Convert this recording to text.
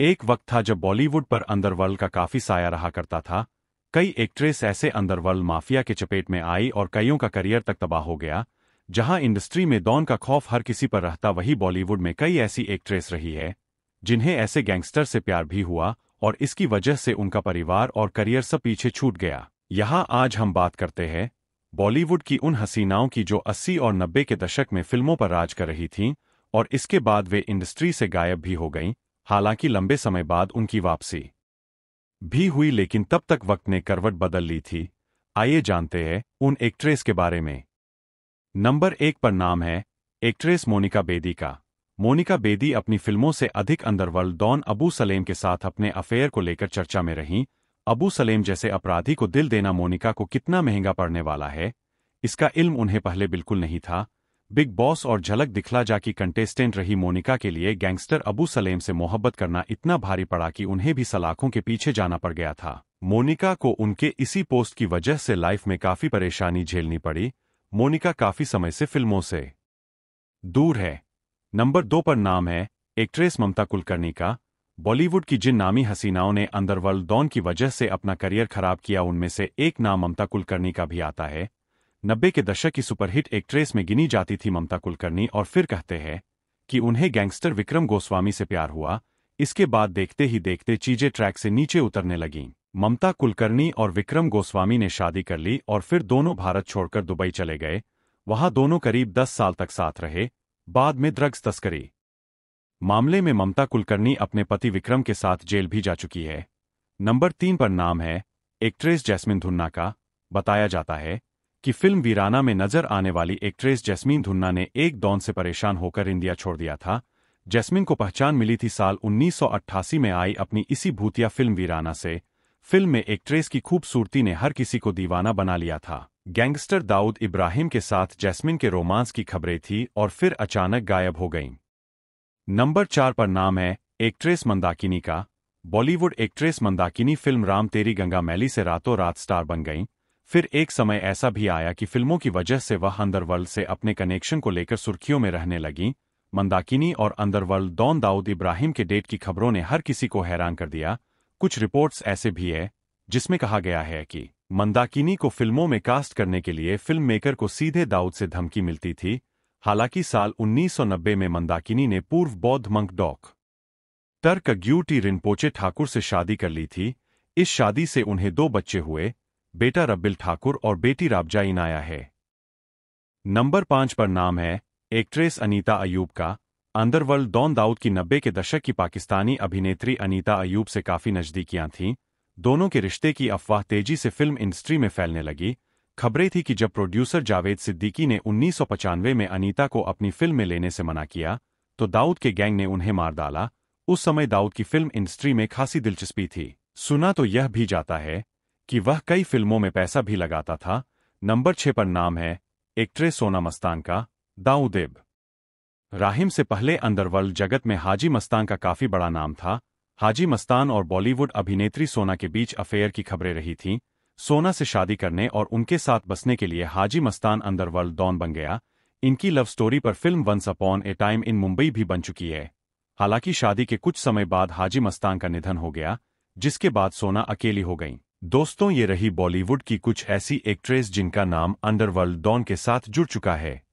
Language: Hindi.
एक वक्त था जब बॉलीवुड पर अंडरवर्ल्ड का काफी साया रहा करता था कई एक्ट्रेस ऐसे अंडरवर्ल्ड माफिया के चपेट में आई और कईयों का करियर तक तबाह हो गया जहां इंडस्ट्री में डॉन का खौफ हर किसी पर रहता वही बॉलीवुड में कई ऐसी एक्ट्रेस रही है जिन्हें ऐसे गैंगस्टर से प्यार भी हुआ और इसकी वजह से उनका परिवार और करियर सब पीछे छूट गया यहां आज हम बात करते हैं बॉलीवुड की उन हसीनाओं की जो 80 और 90 के दशक में फिल्मों पर राज कर रही थीं और इसके बाद वे इंडस्ट्री से गायब भी हो गईं हालांकि लंबे समय बाद उनकी वापसी भी हुई लेकिन तब तक वक्त ने करवट बदल ली थी आइए जानते हैं उन एक्ट्रेस के बारे में नंबर एक पर नाम है एक्ट्रेस मोनिका बेदी का मोनिका बेदी अपनी फिल्मों से अधिक अंदरवर्ल्ड डॉन अबू सलेम के साथ अपने अफेयर को लेकर चर्चा में रहीं अबू सलेम जैसे अपराधी को दिल देना मोनिका को कितना महंगा पड़ने वाला है इसका इल्म उन्हें पहले बिल्कुल नहीं था बिग बॉस और झलक दिखला जा की कंटेस्टेंट रही मोनिका के लिए गैंगस्टर अबू सलेम से मोहब्बत करना इतना भारी पड़ा कि उन्हें भी सलाखों के पीछे जाना पड़ गया था मोनिका को उनके इसी पोस्ट की वजह से लाइफ में काफी परेशानी झेलनी पड़ी मोनिका काफी समय से फिल्मों से दूर है नंबर दो पर नाम है एक्ट्रेस ममता कुलकर्णी का बॉलीवुड की जिन नामी हसीनाओं ने अंदरवर्ल्ड डॉन की वजह से अपना करियर खराब किया उनमें से एक नाम ममता कुलकर्णी का भी आता है नब्बे के दशक की सुपरहिट एक्ट्रेस में गिनी जाती थी ममता कुलकर्णी और फिर कहते हैं कि उन्हें गैंगस्टर विक्रम गोस्वामी से प्यार हुआ इसके बाद देखते ही देखते चीजें ट्रैक से नीचे उतरने लगीं ममता कुलकर्णी और विक्रम गोस्वामी ने शादी कर ली और फिर दोनों भारत छोड़कर दुबई चले गए वहां दोनों करीब दस साल तक साथ रहे बाद में ड्रग्स तस्करी मामले में ममता कुलकर्णी अपने पति विक्रम के साथ जेल भी जा चुकी है नंबर तीन पर नाम है एक्ट्रेस जैस्मिन धुन्ना का बताया जाता है कि फिल्म वीराना में नजर आने वाली एक्ट्रेस जैस्मीन धुन्ना ने एक दौन से परेशान होकर इंडिया छोड़ दिया था जैस्मीन को पहचान मिली थी साल 1988 में आई अपनी इसी भूतिया फिल्म वीराना से फिल्म में एक्ट्रेस की खूबसूरती ने हर किसी को दीवाना बना लिया था गैंगस्टर दाऊद इब्राहिम के साथ जैस्मिन के रोमांस की खबरें थी और फिर अचानक गायब हो गईं नंबर चार पर नाम है एक्ट्रेस मंदाकिनी का Bollywood actress Mandakini film Ram Teri Ganga मैली से रातों रात स्टार बन गईं फिर एक समय ऐसा भी आया कि फिल्मों की वजह से वह अंदरवर्ल्ड से अपने कनेक्शन को लेकर सुर्खियों में रहने लगी मंदाकिनी और अंदरवर्ल्ड डॉन दाऊद इब्राहिम के डेट की खबरों ने हर किसी को हैरान कर दिया कुछ रिपोर्ट्स ऐसे भी है जिसमें कहा गया है कि मंदाकिनी को फिल्मों में कास्ट करने के लिए फिल्म मेकर को सीधे दाऊद से धमकी मिलती थी हालांकि साल 1990 में मंदाकिनी ने पूर्व बौद्ध मंक डॉक टर्क ग्यूटी रिनपोचे ठाकुर से शादी कर ली थी इस शादी से उन्हें दो बच्चे हुए बेटा रब्बिल ठाकुर और बेटी राबजा इनाया है नंबर पांच पर नाम है एक्ट्रेस अनीता अयूब का अंदरवर्ल्ड डॉन दाऊद की नब्बे के दशक की पाकिस्तानी अभिनेत्री अनीता अयूब से काफ़ी नजदीकियां थीं दोनों के रिश्ते की अफवाह तेजी से फिल्म इंडस्ट्री में फैलने लगी खबरें थी कि जब प्रोड्यूसर जावेद सिद्दीकी ने उन्नीस में अनीता को अपनी फिल्म में लेने से मना किया तो दाऊद के गैंग ने उन्हें मार डाला उस समय दाऊद की फिल्म इंडस्ट्री में खासी दिलचस्पी थी सुना तो यह भी जाता है कि वह कई फिल्मों में पैसा भी लगाता था नंबर छह पर नाम है एक्ट्रेस सोना मस्तान का दाऊदेब राहिम से पहले अंदरवर्ल्ड जगत में हाजी मस्तान का काफी बड़ा नाम था हाजी मस्तान और बॉलीवुड अभिनेत्री सोना के बीच अफेयर की खबरें रही थीं सोना से शादी करने और उनके साथ बसने के लिए हाजी मस्तान अंदरवर्ल्ड डॉन बन गया इनकी लव स्टोरी पर film once upon a time in Mumbai भी बन चुकी है हालांकि शादी के कुछ समय बाद हाजी मस्तान का निधन हो गया जिसके बाद सोना अकेली हो गईं दोस्तों ये रही बॉलीवुड की कुछ ऐसी एक्ट्रेस जिनका नाम अंडरवर्ल्ड डॉन के साथ जुड़ चुका है